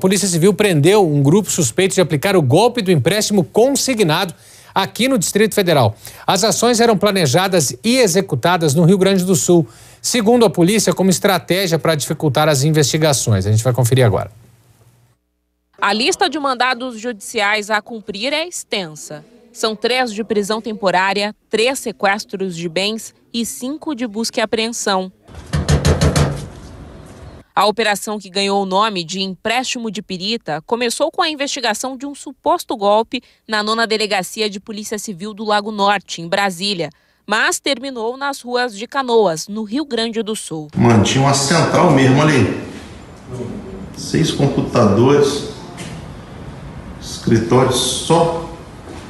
A Polícia Civil prendeu um grupo suspeito de aplicar o golpe do empréstimo consignado aqui no Distrito Federal. As ações eram planejadas e executadas no Rio Grande do Sul, segundo a polícia, como estratégia para dificultar as investigações. A gente vai conferir agora. A lista de mandados judiciais a cumprir é extensa. São três de prisão temporária, três sequestros de bens e cinco de busca e apreensão. A operação que ganhou o nome de Empréstimo de Pirita começou com a investigação de um suposto golpe na nona delegacia de Polícia Civil do Lago Norte, em Brasília, mas terminou nas ruas de Canoas, no Rio Grande do Sul. Mano, tinha uma central mesmo ali. Seis computadores, escritórios só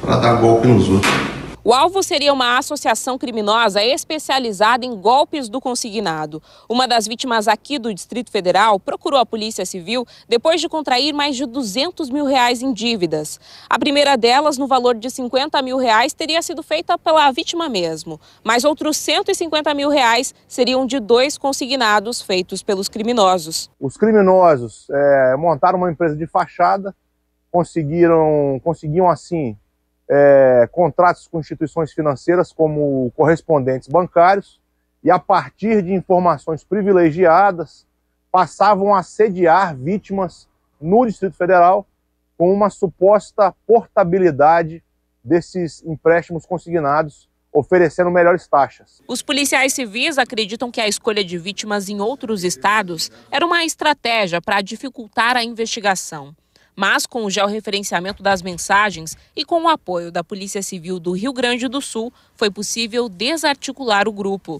para dar golpe nos outros. O alvo seria uma associação criminosa especializada em golpes do consignado. Uma das vítimas aqui do Distrito Federal procurou a Polícia Civil depois de contrair mais de 200 mil reais em dívidas. A primeira delas, no valor de 50 mil reais, teria sido feita pela vítima mesmo. Mas outros 150 mil reais seriam de dois consignados feitos pelos criminosos. Os criminosos é, montaram uma empresa de fachada, conseguiram, conseguiam assim é, contratos com instituições financeiras como correspondentes bancários e, a partir de informações privilegiadas, passavam a sediar vítimas no Distrito Federal com uma suposta portabilidade desses empréstimos consignados oferecendo melhores taxas. Os policiais civis acreditam que a escolha de vítimas em outros estados era uma estratégia para dificultar a investigação. Mas com o georreferenciamento das mensagens e com o apoio da Polícia Civil do Rio Grande do Sul, foi possível desarticular o grupo.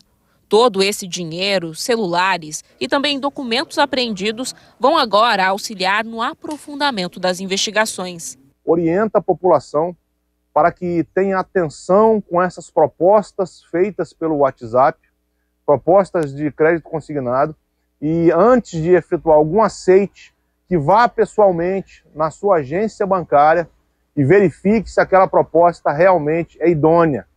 Todo esse dinheiro, celulares e também documentos apreendidos vão agora auxiliar no aprofundamento das investigações. Orienta a população para que tenha atenção com essas propostas feitas pelo WhatsApp, propostas de crédito consignado, e antes de efetuar algum aceite, que vá pessoalmente na sua agência bancária e verifique se aquela proposta realmente é idônea.